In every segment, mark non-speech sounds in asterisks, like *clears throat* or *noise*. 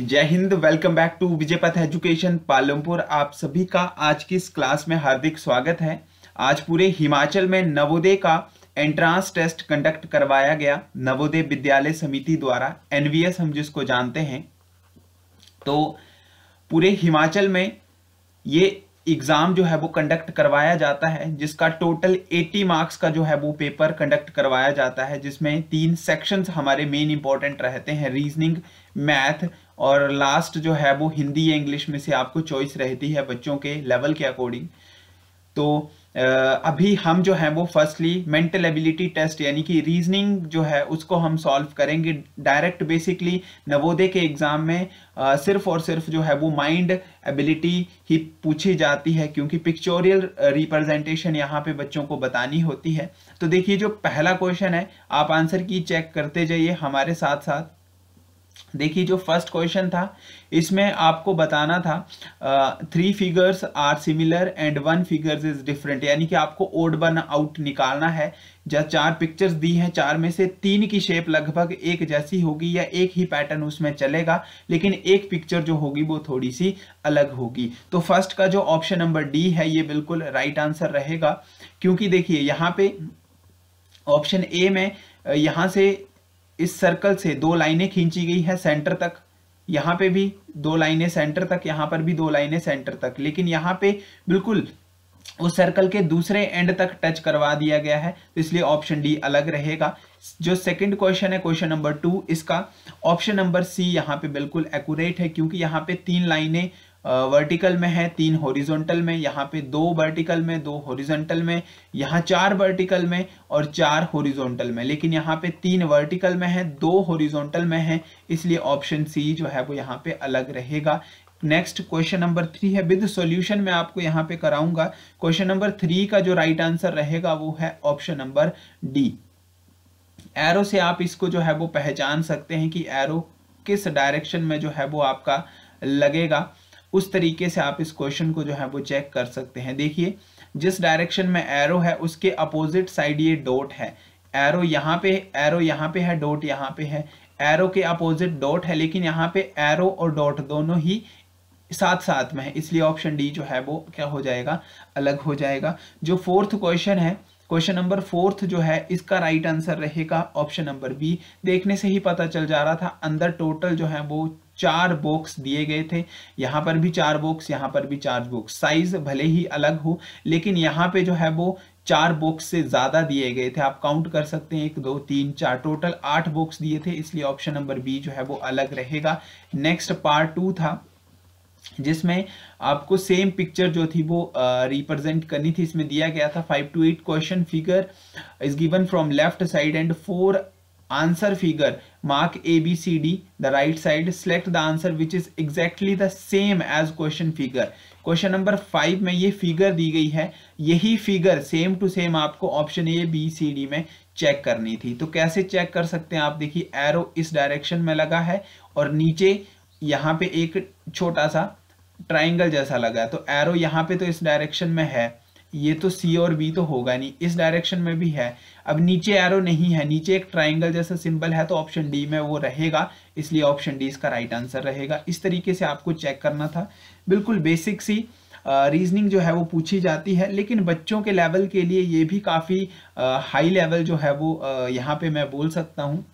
जय Hind welcome back to Vijaypath education Palampur आप सभी का आज की इस क्लास में हार्दिक स्वागत है आज पूरे हिमाचल में नवोदय का एंट्रांस टेस्ट कंडक्ट करवाया गया नवोदय विद्यालय समिति द्वारा एनवीएस हम जिसको जानते हैं तो पूरे हिमाचल में ये एग्जाम जो है वो कंडक्ट करवाया जाता है जिसका टोटल 80 मार्क्स का जो है वो पेपर कंडक्ट करवाया जाता है जिसमें तीन सेक्शंस हमारे मेन इंपॉर्टेंट रहते हैं रीजनिंग मैथ और लास्ट जो है वो हिंदी या इंग्लिश में से आपको चॉइस रहती है बच्चों के लेवल के अकॉर्डिंग तो अभी हम जो है वो फर्स्टली मेंटल एबिलिटी टेस्ट यानी कि रीजनिंग जो है उसको हम सॉल्व करेंगे डायरेक्ट बेसिकली नवोदय के एग्ज़ाम में सिर्फ और सिर्फ जो है वो माइंड एबिलिटी ही पूछी जाती है क्योंकि पिक्चोरियल रिप्रेजेंटेशन यहाँ पे बच्चों को बतानी होती है तो देखिए जो पहला क्वेश्चन है आप आंसर की चेक करते जाइए हमारे साथ साथ देखिए जो फर्स्ट क्वेश्चन था इसमें आपको बताना था three figures are similar and one figures is different यानी कि आपको ओड बन आउट निकालना है जब चार पिक्चर्स दी हैं चार में से तीन की शेप लगभग एक जैसी होगी या एक ही पैटर्न उसमें चलेगा लेकिन एक पिक्चर जो होगी वो थोड़ी सी अलग होगी तो फर्स्ट का जो ऑप्शन नंबर डी है ये बिल्कुल राइट आंसर रहेगा क्योंकि देखिए यहाँ पे ऑप्शन ए में यहाँ से इस सर्कल से दो लाइनें खींची गई है सेंटर तक यहाँ पे भी दो लाइनें सेंटर तक यहाँ पर भी दो लाइनें सेंटर तक लेकिन यहाँ पे बिल्कुल उस सर्कल के दूसरे एंड तक टच करवा दिया गया है तो इसलिए ऑप्शन डी अलग रहेगा जो सेकंड क्वेश्चन है क्वेश्चन नंबर टू इसका ऑप्शन नंबर सी यहाँ पे बिल्कुल एक्यूरेट है क्योंकि यहाँ पे तीन लाइनें वर्टिकल में है तीन हॉरिजॉन्टल में यहाँ पे दो वर्टिकल में दो हॉरिजॉन्टल में यहाँ चार वर्टिकल में और चार हॉरिजॉन्टल में लेकिन यहाँ पे तीन वर्टिकल में है दो हॉरिजॉन्टल में है इसलिए ऑप्शन सी जो है वो यहाँ पे अलग रहेगा नेक्स्ट क्वेश्चन नंबर थ्री है विद सॉल्यूशन मैं आपको यहाँ पे कराऊंगा क्वेश्चन नंबर थ्री का जो राइट right आंसर रहेगा वो है ऑप्शन नंबर डी एरो से आप इसको जो है वो पहचान सकते हैं कि एरो किस डायरेक्शन में जो है वो आपका लगेगा उस तरीके से आप इस क्वेश्चन को जो है वो चेक कर सकते हैं देखिए जिस डायरेक्शन में एरो है उसके अपोजिट साइड ये डॉट है एरो यहाँ पे एरो यहाँ पे है डॉट यहाँ पे है एरो के अपोजिट डॉट है लेकिन यहाँ पे एरो और डॉट दोनों ही साथ साथ में है इसलिए ऑप्शन डी जो है वो क्या हो जाएगा अलग हो जाएगा जो फोर्थ क्वेश्चन है क्वेश्चन नंबर फोर्थ जो है इसका राइट आंसर रहेगा ऑप्शन नंबर बी देखने से ही पता चल जा रहा था अंदर टोटल जो है वो चार बॉक्स दिए गए थे यहाँ पर भी चार बॉक्स यहाँ पर भी चार बॉक्स साइज भले ही अलग हो लेकिन यहाँ पे जो है वो चार बॉक्स से ज़्यादा दिए गए थे आप काउंट कर सकते हैं एक दो तीन चार टोटल आठ बॉक्स दिए थे इसलिए ऑप्शन नंबर बी जो है वो अलग रहेगा नेक्स्ट पार्ट टू था जिसमें आपको सेम पिक्चर जो थी वो रिप्रेजेंट uh, करनी थी इसमें दिया गया था five two eight question figure is given from left side and four answer figure mark a b c d the right side select the answer which is exactly the same as question figure question number five में ये figure दी गई है यही figure same to same आपको option A B C D में check करनी थी तो कैसे चेक कर सकते हैं आप देखिए एरो इस डायरेक्शन में लगा है और नीचे यहाँ पे एक छोटा सा ट्राइंगल जैसा लगा है तो एरो यहाँ पे तो इस डायरेक्शन में है ये तो सी और बी तो होगा नहीं इस डायरेक्शन में भी है अब नीचे एरो नहीं है नीचे एक ट्राइंगल जैसा सिंबल है तो ऑप्शन डी में वो रहेगा इसलिए ऑप्शन डी इसका राइट आंसर रहेगा इस तरीके से आपको चेक करना था बिल्कुल बेसिक सी रीजनिंग uh, जो है वो पूछी जाती है लेकिन बच्चों के लेवल के लिए ये भी काफ़ी हाई लेवल जो है वो uh, यहाँ पे मैं बोल सकता हूँ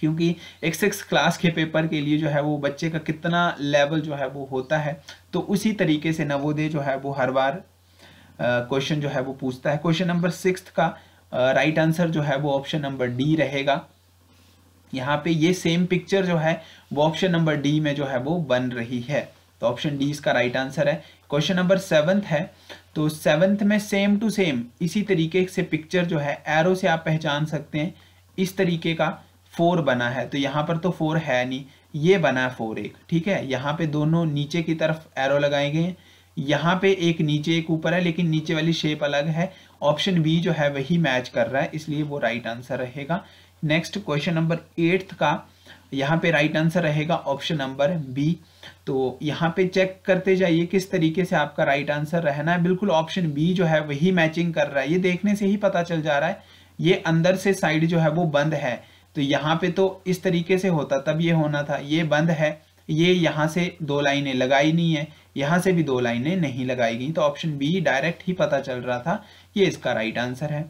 क्योंकि एक सिक्स क्लास के पेपर के लिए जो है वो बच्चे का कितना लेवल जो है वो होता है तो उसी तरीके से नवोदय जो है वो हर बार क्वेश्चन जो है वो पूछता है क्वेश्चन नंबर सिक्स का राइट uh, आंसर right जो है वो ऑप्शन नंबर डी रहेगा यहाँ पे ये सेम पिक्चर जो है वो ऑप्शन नंबर डी में जो है वो बन रही है तो ऑप्शन डी इसका राइट right आंसर है क्वेश्चन नंबर सेवंथ है तो सेवन्थ में सेम टू सेम इसी तरीके से पिक्चर जो है एरो से आप पहचान सकते हैं इस तरीके का फोर बना है तो यहाँ पर तो फोर है नहीं ये बना है फोर एक ठीक है यहाँ पे दोनों नीचे की तरफ एरो लगाए गए हैं यहाँ पे एक नीचे एक ऊपर है लेकिन नीचे वाली शेप अलग है ऑप्शन बी जो है वही मैच कर रहा है इसलिए वो राइट आंसर रहेगा नेक्स्ट क्वेश्चन नंबर एट्थ का यहाँ पे राइट आंसर रहेगा ऑप्शन नंबर बी तो यहाँ पे चेक करते जाइए किस तरीके से आपका राइट आंसर रहना है बिल्कुल ऑप्शन बी जो है वही मैचिंग कर रहा है ये देखने से ही पता चल जा रहा है ये अंदर से साइड जो है वो बंद है तो यहाँ पे तो इस तरीके से होता तब ये होना था ये बंद है ये यहाँ से दो लाइनें लगाई नहीं है यहाँ से भी दो लाइनें नहीं लगाई गई तो ऑप्शन बी डायरेक्ट ही पता चल रहा था ये इसका राइट आंसर है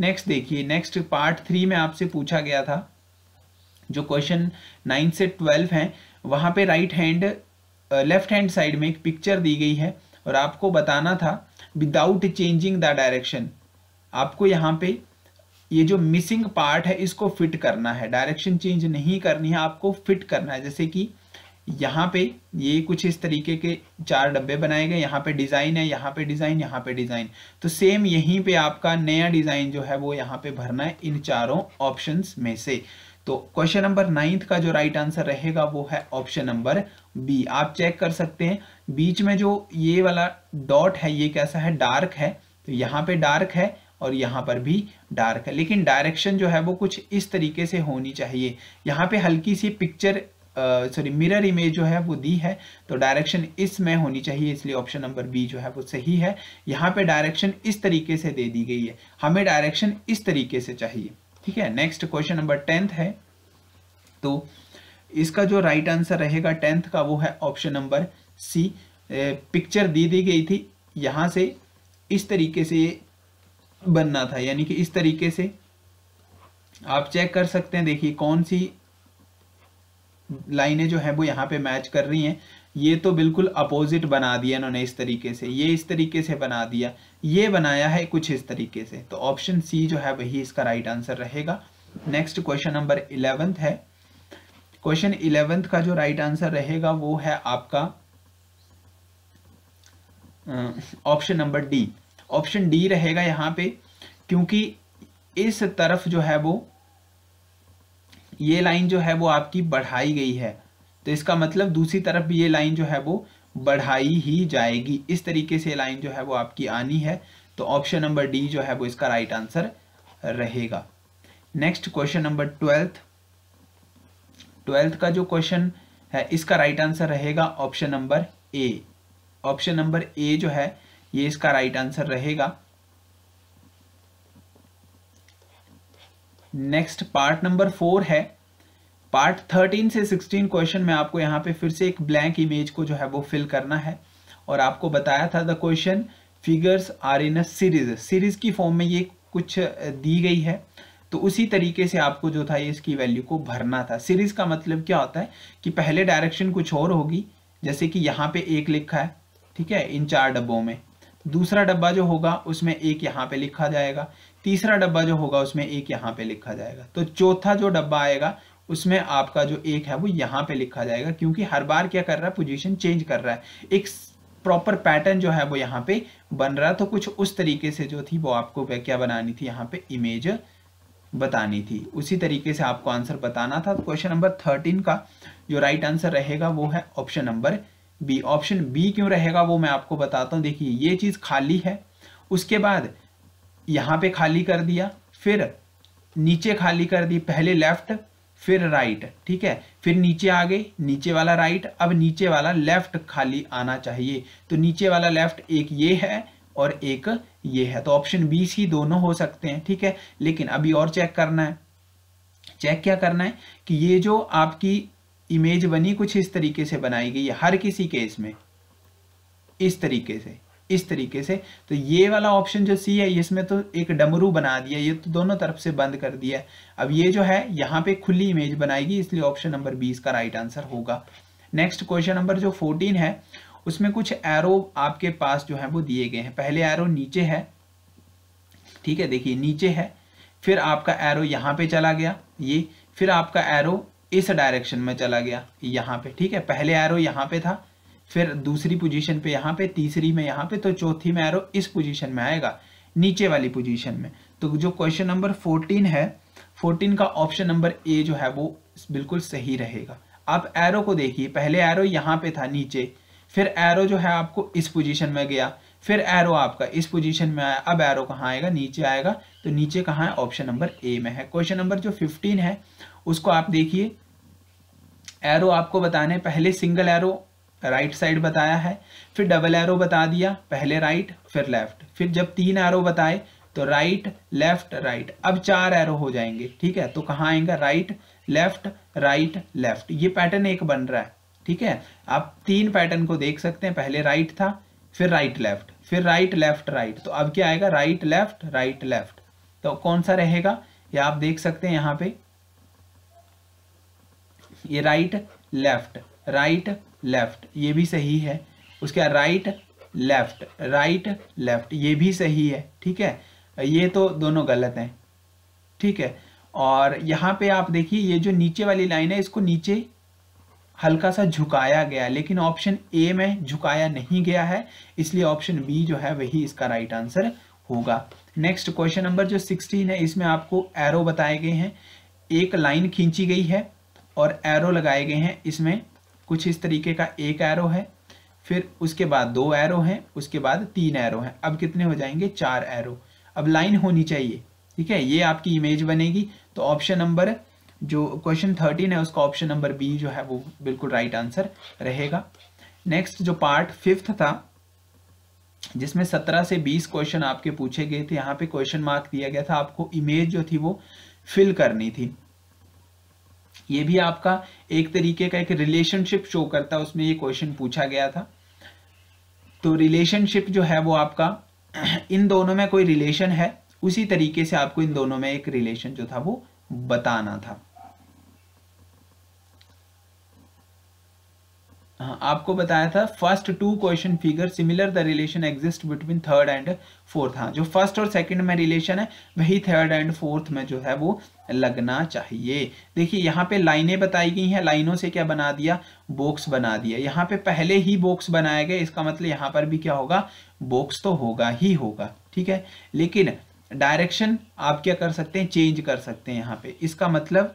नेक्स्ट देखिए नेक्स्ट पार्ट थ्री में आपसे पूछा गया था जो क्वेश्चन नाइन से ट्वेल्व है वहां पे right hand left hand side में एक पिक्चर दी गई है और आपको बताना था विदाउट चेंजिंग द डायरेक्शन आपको यहाँ पे ये जो मिसिंग पार्ट है इसको फिट करना है डायरेक्शन चेंज नहीं करनी है आपको फिट करना है जैसे कि यहाँ पे ये कुछ इस तरीके के चार डब्बे बनाए गए यहाँ पे डिज़ाइन है यहाँ पे डिज़ाइन यहाँ पे डिज़ाइन तो सेम यहीं पे आपका नया डिज़ाइन जो है वो यहाँ पे भरना है इन चारों ऑप्शंस में से तो क्वेश्चन नंबर नाइन्थ का जो राइट आंसर रहेगा वो है ऑप्शन नंबर बी आप चेक कर सकते हैं बीच में जो ये वाला डॉट है ये कैसा है डार्क है तो यहाँ पे डार्क है और यहाँ पर भी डार्क है लेकिन डायरेक्शन जो है वो कुछ इस तरीके से होनी चाहिए यहाँ पे हल्की सी पिक्चर सॉरी मिरर इमेज जो है वो दी है तो डायरेक्शन इसमें होनी चाहिए इसलिए ऑप्शन नंबर बी जो है वो सही है यहाँ पे डायरेक्शन इस तरीके से दे दी गई है हमें डायरेक्शन इस तरीके से चाहिए ठीक है नेक्स्ट क्वेश्चन नंबर टेंथ है तो इसका जो राइट आंसर रहेगा टेंथ का वो है ऑप्शन नंबर सी पिक्चर दी दी गई थी यहाँ से इस तरीके से बनना था यानी कि इस तरीके से आप चेक कर सकते हैं देखिए कौन सी लाइनें जो हैं वो यहाँ पे मैच कर रही हैं ये तो बिल्कुल अपोजिट बना दिया इन्होंने इस तरीके से ये इस तरीके से बना दिया ये बनाया है कुछ इस तरीके से तो ऑप्शन सी जो है वही इसका राइट आंसर रहेगा नेक्स्ट क्वेश्चन नंबर इलेवेंथ है क्वेश्चन इलेवेंथ का जो राइट आंसर रहेगा वो है आपका option number D option D रहेगा यहाँ पे क्योंकि इस तरफ जो है वो ये लाइन जो है वो आपकी बढ़ाई गई है तो इसका मतलब दूसरी तरफ भी ये लाइन जो है वो बढ़ाई ही जाएगी इस तरीके से लाइन जो है वो आपकी आनी है तो ऑप्शन नंबर डी जो है वो इसका राइट आंसर रहेगा next question number twelfth twelfth का जो क्वेश्चन है इसका राइट आंसर रहेगा option number A option number A जो है ये इसका राइट आंसर रहेगा नेक्स्ट पार्ट नंबर फोर है पार्ट थर्टीन से सिक्सटीन क्वेश्चन में आपको यहाँ पे फिर से एक ब्लैंक इमेज को जो है वो फिल करना है और आपको बताया था the question figures are in a series series की फॉर्म में ये कुछ दी गई है तो उसी तरीके से आपको जो था ये इसकी वैल्यू को भरना था सीरीज का मतलब क्या होता है कि पहले डायरेक्शन कुछ और होगी जैसे कि यहाँ पे एक लिखा है ठीक है इन चार डब्बों में दूसरा डब्बा जो होगा उसमें एक यहाँ पे लिखा जाएगा तीसरा डब्बा जो होगा उसमें एक यहाँ पे लिखा जाएगा तो चौथा जो डब्बा आएगा उसमें आपका जो एक है वो यहाँ पे लिखा जाएगा क्योंकि हर बार क्या कर रहा है पोजीशन चेंज कर रहा है एक प्रॉपर पैटर्न जो है वो यहाँ पे बन रहा है तो कुछ उस तरीके से जो थी वो आपको क्या बनानी थी यहाँ पे इमेज बतानी थी उसी तरीके से आपको आंसर बताना था क्वेश्चन नंबर थर्टीन का जो राइट आंसर रहेगा वो है option number B option B क्यों रहेगा वो मैं आपको बताता हूँ देखिए ये चीज़ खाली है उसके बाद यहाँ पे खाली कर दिया फिर नीचे खाली कर दी पहले लेफ्ट फिर राइट ठीक है फिर नीचे आ गए नीचे वाला राइट अब नीचे वाला लेफ्ट खाली आना चाहिए तो नीचे वाला लेफ्ट एक ये है और एक ये है तो ऑप्शन बी सी दोनों हो सकते हैं ठीक है लेकिन अभी और चेक करना है चेक क्या करना है कि ये जो आपकी इमेज बनी कुछ इस तरीके से बनाई गई है हर किसी केस में इस तरीके से इस तरीके से तो ये वाला ऑप्शन जो सी है इसमें तो एक डमरू बना दिया ये तो दोनों तरफ से बंद कर दिया अब ये जो है यहाँ पे खुली इमेज बनाएगी इसलिए ऑप्शन नंबर बीस का राइट आंसर होगा नेक्स्ट क्वेश्चन नंबर जो फोर्टीन है उसमें कुछ एरो आपके पास जो है वो दिए गए हैं पहले एरो नीचे है ठीक है देखिए नीचे है फिर आपका एरो यहाँ पे चला गया ये फिर आपका एरो इस डायरेक्शन में चला गया यहाँ पे ठीक है पहले एरो यहाँ पे था फिर दूसरी पोजीशन पे यहाँ पे तीसरी में यहाँ पे तो चौथी में एरो इस पोजीशन में आएगा नीचे वाली पोजीशन में तो जो क्वेश्चन नंबर फोर्टीन है फोर्टीन का ऑप्शन नंबर ए जो है वो बिल्कुल सही रहेगा आप एरो को देखिए पहले एरो यहाँ पे था नीचे फिर एरो जो है आपको इस पोजीशन में गया फिर एरो आपका इस पोजीशन में आया अब एरो कहाँ आएगा नीचे आएगा तो नीचे कहाँ है ऑप्शन नंबर ए में है क्वेश्चन नंबर जो फिफ्टीन है उसको आप देखिए एरो आपको बताने पहले सिंगल एरो राइट साइड बताया है फिर डबल एरो बता दिया पहले राइट फिर लेफ्ट फिर जब तीन एरो बताए तो राइट लेफ्ट राइट अब चार एरो हो जाएंगे ठीक है तो कहाँ आएगा राइट लेफ्ट राइट लेफ्ट ये पैटर्न एक बन रहा है ठीक है आप तीन पैटर्न को देख सकते हैं पहले राइट था फिर राइट लेफ्ट फिर राइट लेफ्ट राइट तो अब क्या आएगा राइट लेफ्ट राइट लेफ्ट तो कौन सा रहेगा ये आप देख सकते हैं यहाँ पे ये राइट लेफ्ट राइट लेफ्ट ये भी सही है उसके राइट लेफ्ट राइट लेफ्ट ये भी सही है ठीक है ये तो दोनों गलत हैं ठीक है और यहाँ पे आप देखिए ये जो नीचे वाली लाइन है इसको नीचे हल्का सा झुकाया गया लेकिन ऑप्शन ए में झुकाया नहीं गया है इसलिए ऑप्शन बी जो है वही इसका राइट आंसर होगा नेक्स्ट क्वेश्चन नंबर जो सिक्सटीन है इसमें आपको एरो बताए गए हैं एक लाइन खींची गई है और एरो लगाए गए हैं इसमें कुछ इस तरीके का एक एरो है फिर उसके बाद दो एरो हैं उसके बाद तीन एरो हैं अब कितने हो जाएंगे चार एरो अब लाइन होनी चाहिए ठीक है ये आपकी इमेज बनेगी तो ऑप्शन नंबर जो क्वेश्चन थर्टीन है उसका ऑप्शन नंबर बी जो है वो बिल्कुल राइट आंसर रहेगा नेक्स्ट जो पार्ट फिफ्थ था जिसमें सत्रह से बीस क्वेश्चन आपके पूछे गए थे यहाँ पे क्वेश्चन मार्क दिया गया था आपको इमेज जो थी वो फिल करनी थी ये भी आपका एक तरीके का एक रिलेशनशिप शो करता है उसमें ये क्वेश्चन पूछा गया था तो रिलेशनशिप जो है वो आपका *clears throat* इन दोनों में कोई रिलेशन है उसी तरीके से आपको इन दोनों में एक रिलेशन जो था वो बताना था हाँ, आपको बताया था first two question figure similar the relation exist between third and fourth हाँ जो फर्स्ट और सेकंड में रिलेशन है वही थर्ड एंड फोर्थ में जो है वो लगना चाहिए देखिए यहाँ पे लाइनें बताई गई हैं लाइनों से क्या बना दिया बॉक्स बना दिया यहाँ पे पहले ही बॉक्स बनाया गया इसका मतलब यहाँ पर भी क्या होगा बॉक्स तो होगा ही होगा ठीक है लेकिन डायरेक्शन आप क्या कर सकते हैं चेंज कर सकते हैं यहाँ पे इसका मतलब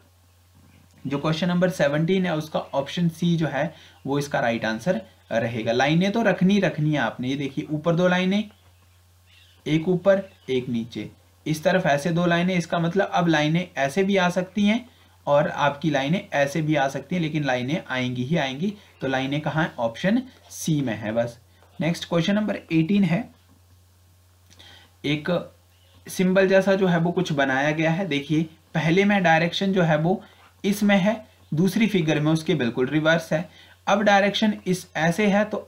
जो क्वेश्चन नंबर सेवनटीन है उसका ऑप्शन सी जो है वो इसका राइट आंसर रहेगा लाइनें तो रखनी रखनी है आपने ये देखिए ऊपर दो लाइनें एक ऊपर एक नीचे इस तरफ ऐसे दो लाइनें इसका मतलब अब लाइनें ऐसे भी आ सकती हैं और आपकी लाइनें ऐसे भी आ सकती हैं लेकिन लाइनें आएंगी ही आएंगी तो लाइनें कहाँ हैं ऑप्शन सी में है बस नेक्स्ट क्वेश्चन नंबर एटीन है एक सिंबल जैसा जो है वो कुछ बनाया गया है देखिए पहले में डायरेक्शन जो है वो इसमें है दूसरी फिगर में उसके बिल्कुल रिवर्स है अब डायरेक्शन इस ऐसे है तो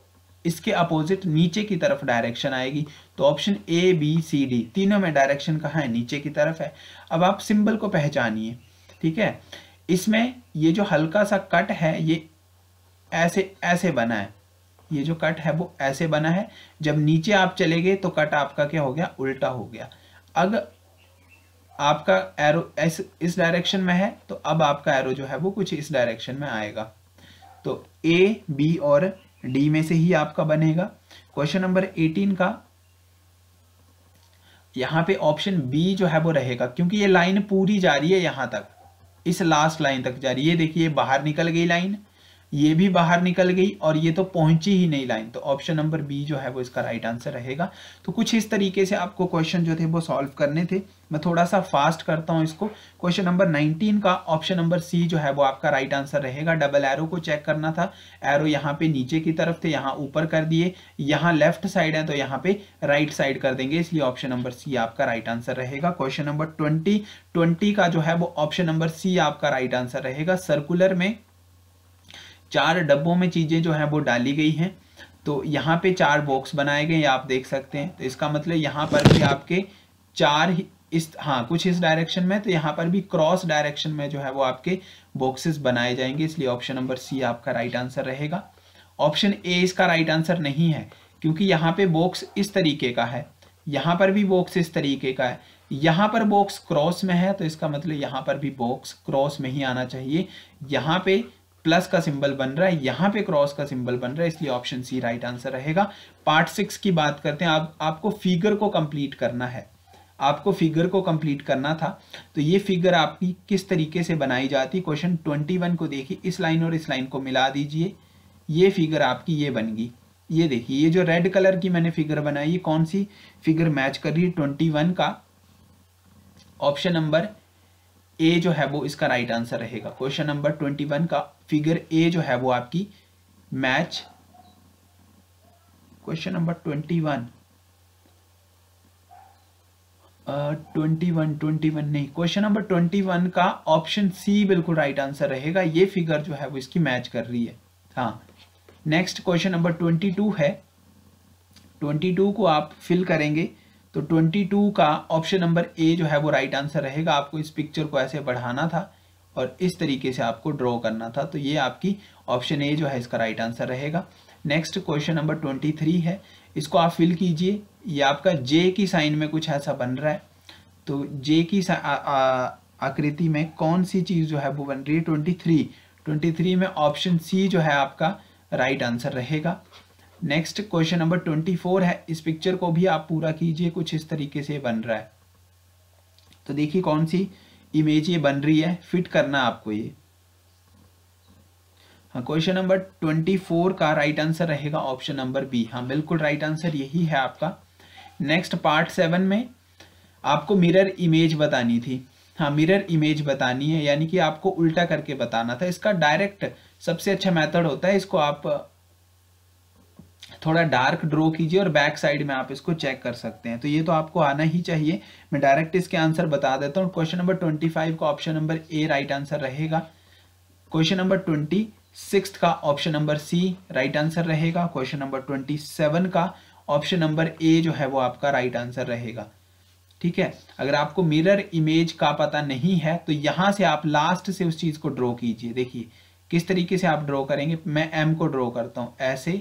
इसके अपोजिट नीचे की तरफ डायरेक्शन आएगी तो option A B C D तीनों में डायरेक्शन कहाँ है नीचे की तरफ है अब आप सिंबल को पहचानिए ठीक है इसमें ये जो हल्का सा कट है ये ऐसे ऐसे बना है ये जो कट है वो ऐसे बना है जब नीचे आप चले गए तो कट आपका क्या हो गया उल्टा हो गया अगर आपका एरो इस इस डायरेक्शन में है तो अब आपका एरो जो है वो कुछ इस डायरेक्शन में आएगा तो ए बी और डी में से ही आपका बनेगा क्वेश्चन नंबर 18 का यहां पे ऑप्शन बी जो है वो रहेगा क्योंकि ये लाइन पूरी जा रही है यहां तक इस लास्ट लाइन तक जा रही है देखिए बाहर निकल गई लाइन ये भी बाहर निकल गई और ये तो पहुंची ही नहीं लाइन तो ऑप्शन नंबर बी जो है वो इसका राइट आंसर रहेगा तो कुछ इस तरीके से आपको क्वेश्चन जो थे वो सॉल्व करने थे मैं थोड़ा सा फास्ट करता हूं इसको क्वेश्चन नंबर 19 का ऑप्शन नंबर सी जो है वो आपका राइट आंसर रहेगा डबल एरो को चेक करना था एरो यहाँ पे नीचे की तरफ थे यहाँ ऊपर कर दिए यहाँ लेफ्ट साइड है तो यहाँ पे राइट साइड कर देंगे इसलिए ऑप्शन नंबर सी आपका राइट आंसर रहेगा क्वेश्चन नंबर ट्वेंटी ट्वेंटी का जो है वो ऑप्शन नंबर सी आपका राइट आंसर रहेगा सर्कुलर में चार डब्बों में चीज़ें जो हैं वो डाली गई हैं तो यहाँ पे चार बॉक्स बनाए गए आप देख सकते हैं तो इसका मतलब यहाँ पर भी आपके चार इस हाँ कुछ इस डायरेक्शन में तो यहाँ पर भी क्रॉस डायरेक्शन में जो है वो आपके बॉक्सेस बनाए जाएंगे इसलिए ऑप्शन नंबर सी आपका राइट आंसर रहेगा ऑप्शन ए इसका राइट आंसर नहीं है क्योंकि यहाँ पे बॉक्स इस तरीके का है यहाँ पर भी बॉक्स इस तरीके का है यहाँ पर बॉक्स क्रॉस में है तो इसका मतलब यहाँ पर भी बॉक्स क्रॉस में ही आना चाहिए यहाँ पे प्लस का सिंबल बन रहा है यहाँ पे क्रॉस का सिंबल बन रहा है इसलिए ऑप्शन सी राइट आंसर रहेगा पार्ट सिक्स की बात करते हैं आप आपको फिगर को कंप्लीट करना है आपको फिगर को कंप्लीट करना था तो ये फिगर आपकी किस तरीके से बनाई जाती क्वेश्चन ट्वेंटी वन को देखिए इस लाइन और इस लाइन को मिला दीजिए ये फिगर आपकी ये बन गई ये देखिए ये जो रेड कलर की मैंने फिगर बनाई कौन सी फिगर मैच कर रही है ट्वेंटी वन का ऑप्शन नंबर ए जो है वो इसका राइट आंसर रहेगा क्वेश्चन नंबर ट्वेंटी वन का फिगर ए जो है वो आपकी match question number twenty one twenty one twenty one नहीं क्वेश्चन नंबर ट्वेंटी वन का ऑप्शन सी बिल्कुल राइट आंसर रहेगा ये फिगर जो है वो इसकी मैच कर रही है हाँ next question number twenty two है ट्वेंटी टू को आप फिल करेंगे तो 22 का ऑप्शन नंबर ए जो है वो राइट आंसर रहेगा आपको इस पिक्चर को ऐसे बढ़ाना था और इस तरीके से आपको ड्रॉ करना था तो ये आपकी ऑप्शन ए जो है इसका राइट आंसर रहेगा नेक्स्ट क्वेश्चन नंबर 23 है इसको आप फिल कीजिए ये आपका जे की साइन में कुछ ऐसा बन रहा है तो जे की आकृति में कौन सी चीज़ जो है वो बन रही है ट्वेंटी थ्री ट्वेंटी थ्री में ऑप्शन सी जो है आपका राइट right आंसर रहेगा next question number twenty four है इस पिक्चर को भी आप पूरा कीजिए कुछ इस तरीके से बन रहा है तो देखिए कौन सी इमेज ये बन रही है फिट करना आपको ये हाँ क्वेश्चन नंबर ट्वेंटी फोर का राइट आंसर रहेगा ऑप्शन नंबर बी हाँ बिल्कुल राइट आंसर यही है आपका नेक्स्ट पार्ट सेवन में आपको मिरर इमेज बतानी थी हाँ मिरर इमेज बतानी है यानी कि आपको उल्टा करके बताना था इसका डायरेक्ट सबसे अच्छा मेथड होता है इसको आप थोड़ा डार्क ड्रॉ कीजिए और बैक साइड में आप इसको चेक कर सकते हैं तो ये तो आपको आना ही चाहिए मैं डायरेक्ट इसके आंसर बता देता हूँ क्वेश्चन नंबर ट्वेंटी फाइव का option number A right answer रहेगा क्वेश्चन नंबर ट्वेंटी सिक्स का option number C right answer रहेगा क्वेश्चन नंबर ट्वेंटी सेवन का ऑप्शन नंबर ए जो है वो आपका राइट आंसर रहेगा ठीक है अगर आपको मिरर इमेज का पता नहीं है तो यहां से आप लास्ट से उस चीज़ को ड्रॉ कीजिए देखिए किस तरीके से आप ड्रॉ करेंगे मैं एम को ड्रॉ करता हूँ ऐसे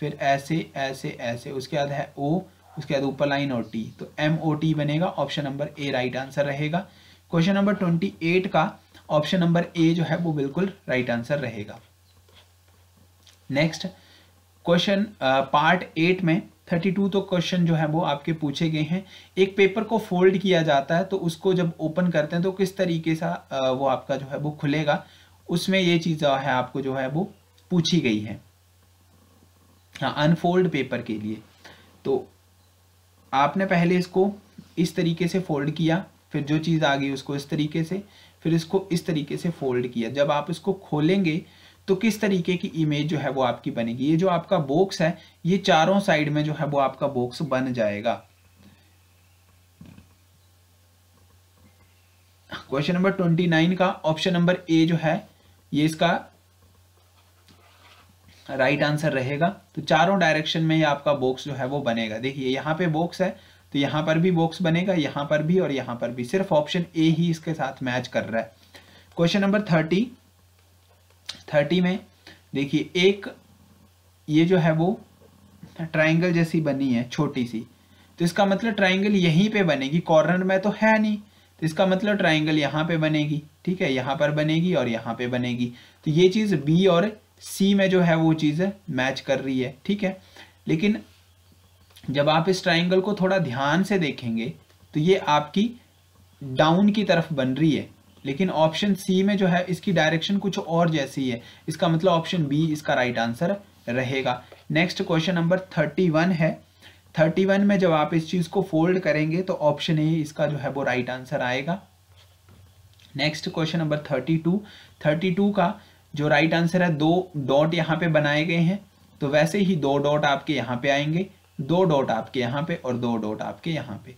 फिर ऐसे ऐसे ऐसे उसके बाद है ओ उसके बाद ऊपर लाइन और टी तो एम ओ टी बनेगा option number A right answer रहेगा क्वेश्चन नंबर ट्वेंटी एट का ऑप्शन नंबर ए जो है वो बिल्कुल राइट आंसर रहेगा नेक्स्ट क्वेश्चन पार्ट एट में थर्टी टू तो क्वेश्चन जो है वो आपके पूछे गए हैं एक पेपर को फोल्ड किया जाता है तो उसको जब ओपन करते हैं तो किस तरीके से वो आपका जो है वो खुलेगा उसमें ये चीज़ है आपको जो है वो पूछी गई है हाँ अनफोल्ड पेपर के लिए तो आपने पहले इसको इस तरीके से फोल्ड किया फिर जो चीज़ आ गई उसको इस तरीके से फिर इसको इस तरीके से फोल्ड किया जब आप इसको खोलेंगे तो किस तरीके की इमेज जो है वो आपकी बनेगी ये जो आपका बॉक्स है ये चारों साइड में जो है वो आपका बॉक्स बन जाएगा क्वेश्चन नंबर ट्वेंटी नाइन का ऑप्शन नंबर ए जो है ये इसका राइट आंसर रहेगा तो चारों डायरेक्शन में ही आपका बॉक्स जो है वो बनेगा देखिए यहाँ पे बॉक्स है तो यहाँ पर भी बॉक्स बनेगा यहाँ पर भी और यहाँ पर भी सिर्फ ऑप्शन ए ही इसके साथ मैच कर रहा है क्वेश्चन नंबर थर्टी थर्टी में देखिए एक ये जो है वो ट्राइंगल जैसी बनी है छोटी सी तो इसका मतलब ट्राइंगल यहीं पे बनेगी कॉर्नर में तो है नहीं तो इसका मतलब ट्राइंगल यहाँ पे बनेगी ठीक है यहाँ पर बनेगी और यहाँ पे बनेगी तो ये चीज़ बी और सी में जो है वो चीज मैच कर रही है ठीक है लेकिन जब आप इस ट्राइंगल को थोड़ा ध्यान से देखेंगे तो ये आपकी डाउन की तरफ बन रही है लेकिन ऑप्शन सी में जो है इसकी डायरेक्शन कुछ और जैसी है इसका मतलब ऑप्शन बी इसका राइट आंसर रहेगा next question number thirty one है थर्टी वन में जब आप इस चीज़ को फोल्ड करेंगे तो ऑप्शन ए इसका जो है वो राइट आंसर आएगा next question number thirty two thirty two का जो राइट आंसर है दो डॉट यहाँ पे बनाए गए हैं तो वैसे ही दो डॉट आपके यहाँ पे आएंगे दो डॉट आपके यहाँ पे और दो डॉट आपके यहाँ पे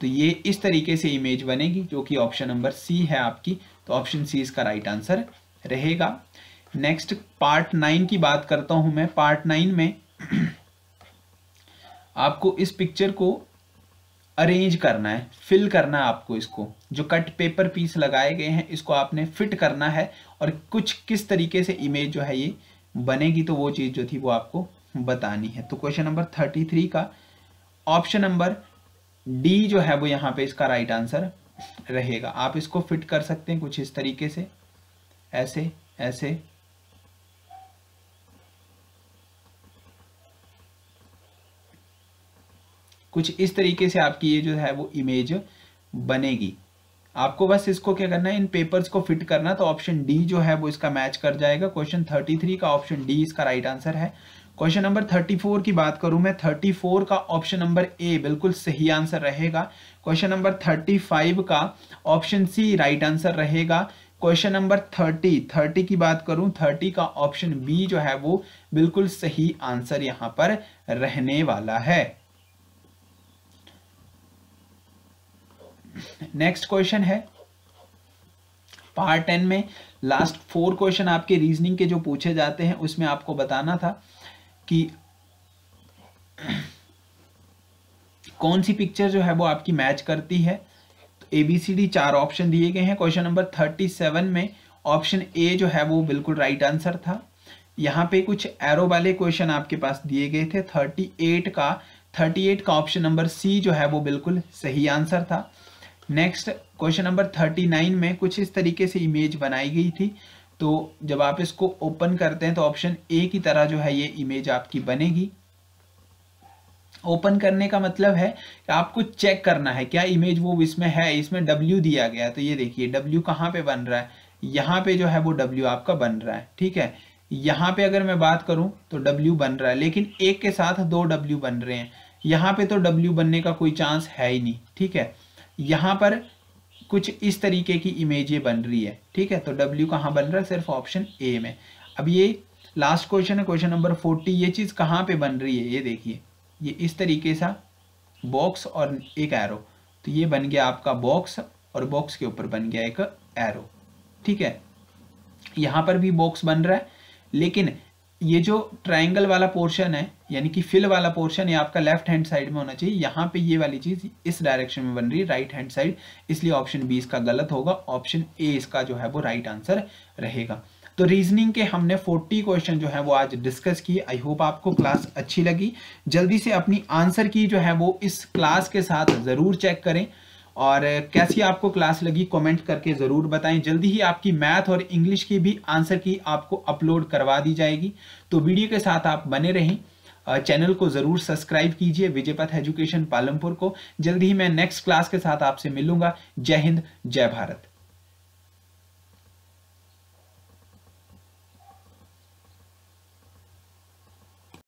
तो ये इस तरीके से इमेज बनेगी जो कि ऑप्शन नंबर सी है आपकी तो ऑप्शन सी इसका राइट आंसर रहेगा नेक्स्ट पार्ट नाइन की बात करता हूं मैं पार्ट नाइन में *clears throat* आपको इस पिक्चर को अरेंज करना है फिल करना है आपको इसको जो कट पेपर पीस लगाए गए हैं इसको आपने फिट करना है और कुछ किस तरीके से इमेज जो है ये बनेगी तो वो चीज़ जो थी वो आपको बतानी है तो क्वेश्चन नंबर थर्टी थ्री का ऑप्शन नंबर डी जो है वो यहाँ पे इसका राइट आंसर रहेगा आप इसको फिट कर सकते हैं कुछ इस तरीके से ऐसे ऐसे कुछ इस तरीके से आपकी ये जो है वो इमेज बनेगी आपको बस इसको क्या करना है इन पेपर्स को फिट करना तो ऑप्शन डी जो है वो इसका मैच कर जाएगा क्वेश्चन 33 का ऑप्शन डी इसका राइट आंसर है क्वेश्चन नंबर 34 की बात करूं मैं 34 का ऑप्शन नंबर ए बिल्कुल सही आंसर रहेगा क्वेश्चन नंबर 35 का ऑप्शन सी राइट आंसर रहेगा क्वेश्चन नंबर 30 30 की बात करूं 30 का ऑप्शन बी जो है वो बिल्कुल सही आंसर यहां पर रहने वाला है नेक्स्ट क्वेश्चन है पार्ट टेन में लास्ट फोर क्वेश्चन आपके रीजनिंग के जो पूछे जाते हैं उसमें आपको बताना था कि कौन सी पिक्चर जो है वो आपकी मैच करती है तो ए बी सी डी चार ऑप्शन दिए गए हैं क्वेश्चन नंबर थर्टी सेवन में ऑप्शन ए जो है वो बिल्कुल राइट आंसर था यहाँ पे कुछ एरो वाले क्वेश्चन आपके पास दिए गए थे थर्टी एट का थर्टी एट का ऑप्शन नंबर सी जो है वो बिल्कुल सही आंसर था next question number thirty nine में कुछ इस तरीके से इमेज बनाई गई थी तो जब आप इसको ओपन करते हैं तो ऑप्शन ए की तरह जो है ये इमेज आपकी बनेगी ओपन करने का मतलब है कि आपको चेक करना है क्या इमेज वो इसमें है इसमें डब्ल्यू दिया गया तो ये देखिए डब्ल्यू कहाँ पे बन रहा है यहाँ पे जो है वो डब्ल्यू आपका बन रहा है ठीक है यहाँ पे अगर मैं बात करूं तो डब्ल्यू बन रहा है लेकिन एक के साथ दो डब्ल्यू बन रहे हैं यहाँ पे तो डब्ल्यू बनने का कोई चांस है ही नहीं ठीक है यहाँ पर कुछ इस तरीके की इमेज ये बन रही है ठीक है तो डब्ल्यू कहाँ बन रहा है सिर्फ ऑप्शन ए में अब ये लास्ट क्वेश्चन है क्वेश्चन नंबर फोर्टी ये चीज़ कहाँ पे बन रही है ये देखिए ये इस तरीके सा बॉक्स और एक एरो तो ये बन गया आपका बॉक्स और बॉक्स के ऊपर बन गया एक एरो ठीक है यहाँ पर भी बॉक्स बन रहा है लेकिन ये जो ट्राइंगल वाला पोर्शन है यानी कि फिल वाला पोर्शन है आपका लेफ्ट हैंड साइड में होना चाहिए यहाँ पे ये वाली चीज इस डायरेक्शन में बन रही है राइट हैंड साइड इसलिए ऑप्शन बी इसका गलत होगा ऑप्शन ए इसका जो है वो राइट आंसर रहेगा तो रीजनिंग के हमने 40 क्वेश्चन जो है वो आज डिस्कस किए आई होप आपको क्लास अच्छी लगी जल्दी से अपनी आंसर की जो है वो इस क्लास के साथ ज़रूर चेक करें और कैसी आपको क्लास लगी कमेंट करके ज़रूर बताएं जल्दी ही आपकी मैथ और इंग्लिश की भी आंसर की आपको अपलोड करवा दी जाएगी तो वीडियो के साथ आप बने रहें चैनल को ज़रूर सब्सक्राइब कीजिए विजयपथ एजुकेशन पालमपुर को जल्दी ही मैं नेक्स्ट क्लास के साथ आपसे मिलूंगा जय हिंद जय भारत